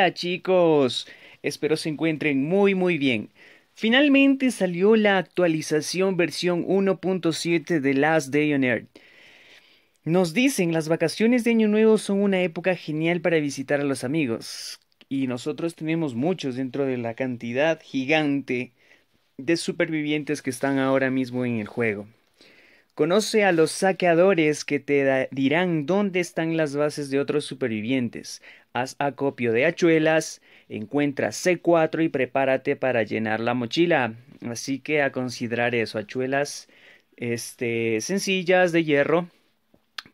Hola chicos, espero se encuentren muy muy bien. Finalmente salió la actualización versión 1.7 de Last Day on Earth. Nos dicen las vacaciones de Año Nuevo son una época genial para visitar a los amigos y nosotros tenemos muchos dentro de la cantidad gigante de supervivientes que están ahora mismo en el juego. Conoce a los saqueadores que te dirán dónde están las bases de otros supervivientes. Haz acopio de hachuelas, encuentra C4 y prepárate para llenar la mochila. Así que a considerar eso, hachuelas este, sencillas de hierro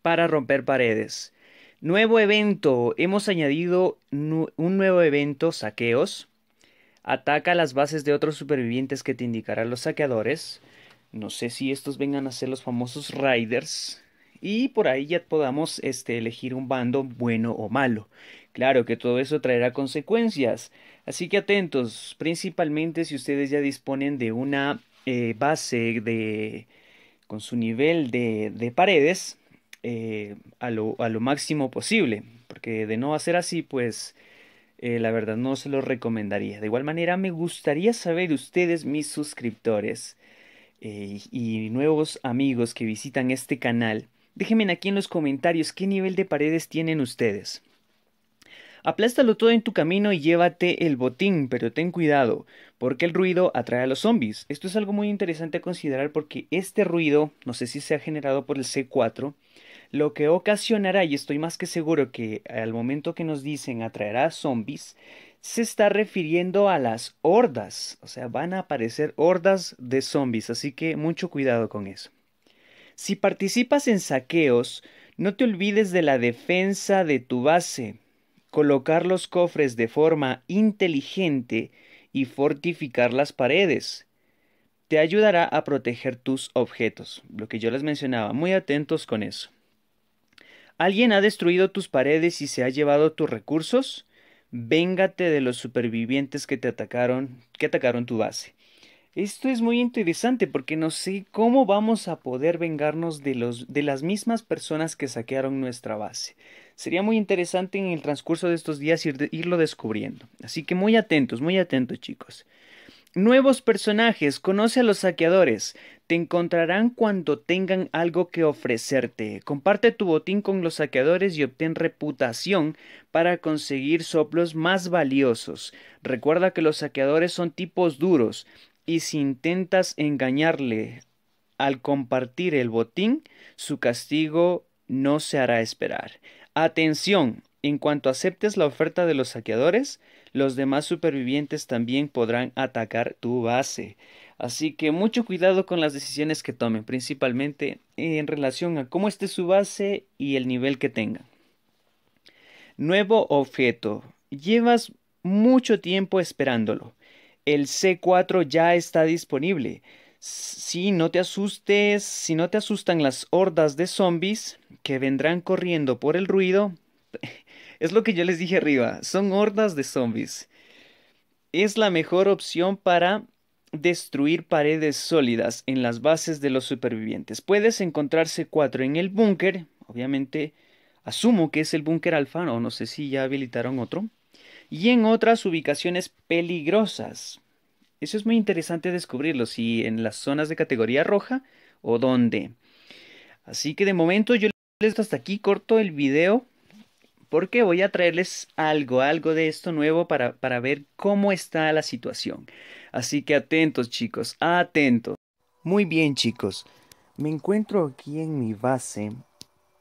para romper paredes. Nuevo evento. Hemos añadido un nuevo evento, saqueos. Ataca las bases de otros supervivientes que te indicarán los saqueadores. No sé si estos vengan a ser los famosos Riders. Y por ahí ya podamos este, elegir un bando bueno o malo. Claro que todo eso traerá consecuencias, así que atentos, principalmente si ustedes ya disponen de una eh, base de, con su nivel de, paredes eh, a, lo, máximo posible, porque de no hacer así, pues eh, la verdad no se lo recomendaría. De igual manera, me gustaría saber ustedes, mis suscriptores y nuevos amigos que visitan este canal, déjenme aquí en los comentarios qué nivel de paredes tienen ustedes. Aplástalo todo en tu camino y llévate el botín, pero ten cuidado, porque el ruido atrae a los zombies. Esto es algo muy interesante a considerar porque este ruido, no sé si se ha generado por el C4, lo que ocasionará, y estoy más que seguro que al momento que nos dicen atraerá zombies, se está refiriendo a las hordas, o sea, van a aparecer hordas de zombies, así que mucho cuidado con eso. Si participas en saqueos, no te olvides de la defensa de tu base, colocar los cofres de forma inteligente y fortificar las paredes. Te ayudará a proteger tus objetos, lo que yo les mencionaba, muy atentos con eso. ¿Alguien ha destruido tus paredes y se ha llevado tus recursos? Véngate de los supervivientes que te atacaron, que atacaron tu base. Esto es muy interesante porque no sé cómo vamos a poder vengarnos de, los, de las mismas personas que saquearon nuestra base. Sería muy interesante en el transcurso de estos días irlo descubriendo. Así que muy atentos, muy atentos chicos. Nuevos personajes, conoce a los saqueadores. Te encontrarán cuando tengan algo que ofrecerte. Comparte tu botín con los saqueadores y obtén reputación para conseguir soplos más valiosos. Recuerda que los saqueadores son tipos duros y si intentas engañarle al compartir el botín, su castigo no se hará esperar. Atención, en cuanto aceptes la oferta de los saqueadores, los demás supervivientes también podrán atacar tu base. Así que mucho cuidado con las decisiones que tomen, principalmente en relación a cómo esté su base y el nivel que tenga. Nuevo objeto. Llevas mucho tiempo esperándolo el C4 ya está disponible. Si no te asustes, si no te asustan las hordas de zombies que vendrán corriendo por el ruido, es lo que yo les dije arriba, son hordas de zombies. Es la mejor opción para destruir paredes sólidas en las bases de los supervivientes. Puedes encontrar C4 en el búnker, obviamente asumo que es el búnker alfa, o no sé si ya habilitaron otro y en otras ubicaciones peligrosas. Eso es muy interesante descubrirlo, si en las zonas de categoría roja o dónde. Así que de momento yo les hasta aquí corto el video porque voy a traerles algo, algo de esto nuevo para, para ver cómo está la situación. Así que atentos chicos, atentos. Muy bien chicos, me encuentro aquí en mi base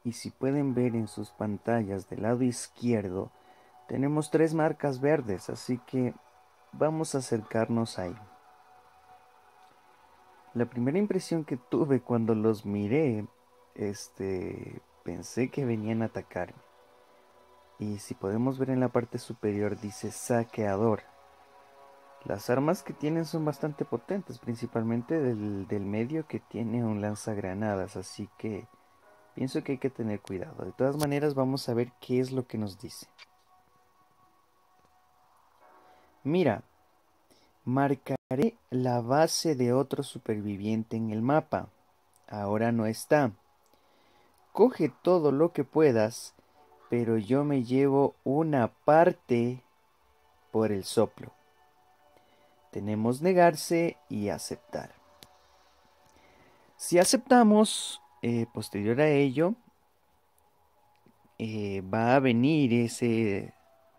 y si pueden ver en sus pantallas del lado izquierdo, tenemos tres marcas verdes, así que vamos a acercarnos ahí. La primera impresión que tuve cuando los miré, este, pensé que venían a atacarme. Y si podemos ver en la parte superior dice saqueador. Las armas que tienen son bastante potentes, principalmente del, del medio que tiene un lanzagranadas, así que pienso que hay que tener cuidado. De todas maneras vamos a ver qué es lo que nos dice. Mira, marcaré la base de otro superviviente en el mapa. Ahora no está. Coge todo lo que puedas, pero yo me llevo una parte por el soplo. Tenemos negarse y aceptar. Si aceptamos, eh, posterior a ello, eh, va a venir ese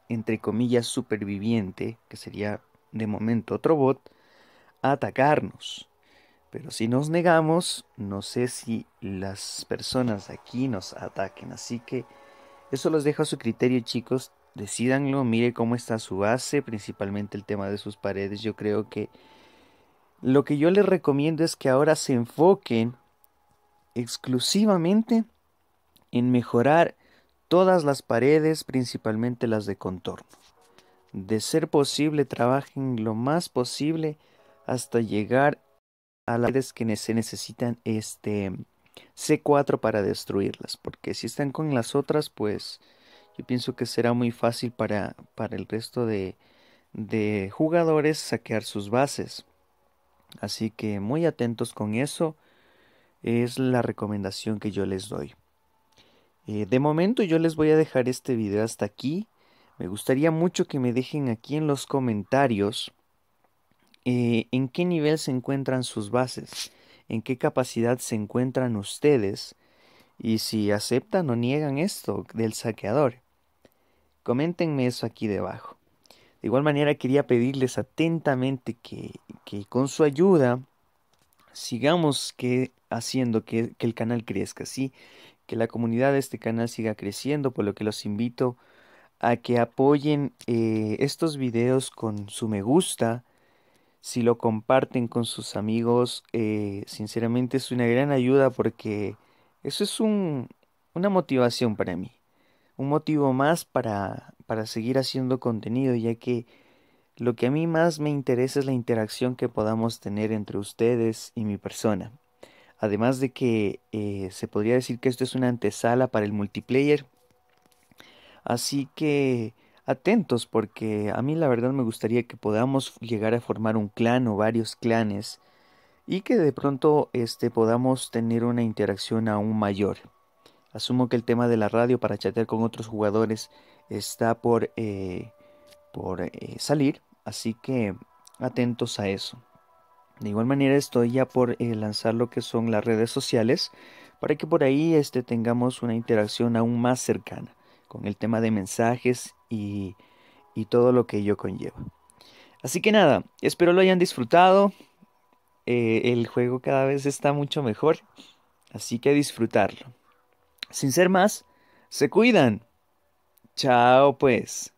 entre comillas, superviviente, que sería de momento otro bot, a atacarnos. Pero si nos negamos, no sé si las personas aquí nos ataquen. Así que eso los dejo a su criterio, chicos. Decídanlo, mire cómo está su base, principalmente el tema de sus paredes. Yo creo que lo que yo les recomiendo es que ahora se enfoquen exclusivamente en mejorar todas las paredes, principalmente las de contorno. De ser posible, trabajen lo más posible hasta llegar a las paredes que se necesitan este C4 para destruirlas, porque si están con las otras, pues yo pienso que será muy fácil para, para el resto de, de jugadores saquear sus bases. Así que muy atentos con eso, es la recomendación que yo les doy. Eh, de momento yo les voy a dejar este video hasta aquí. Me gustaría mucho que me dejen aquí en los comentarios eh, en qué nivel se encuentran sus bases, en qué capacidad se encuentran ustedes y si aceptan o niegan esto del saqueador. Coméntenme eso aquí debajo. De igual manera quería pedirles atentamente que, con su ayuda sigamos que haciendo que, que el canal crezca, ¿sí? que la comunidad de este canal siga creciendo, por lo que los invito a que apoyen eh, estos videos con su me gusta, si lo comparten con sus amigos, eh, sinceramente es una gran ayuda porque eso es un, una motivación para mí, un motivo más para seguir haciendo contenido, ya que lo que a mí más me interesa es la interacción que podamos tener entre ustedes y mi persona. Además de que eh, se podría decir que esto es una antesala para el multiplayer. Así que atentos porque a mí la verdad me gustaría que podamos llegar a formar un clan o varios clanes y que de pronto este, podamos tener una interacción aún mayor. Asumo que el tema de la radio para chatear con otros jugadores está por, eh, eh, salir, así que atentos a eso. De igual manera estoy ya por eh, lanzar lo que son las redes sociales para que por ahí este, tengamos una interacción aún más cercana con el tema de mensajes y, todo lo que ello conlleva. Así que nada, espero lo hayan disfrutado. Eh, el juego cada vez está mucho mejor, así que disfrutarlo. Sin ser más, se cuidan. Chao pues.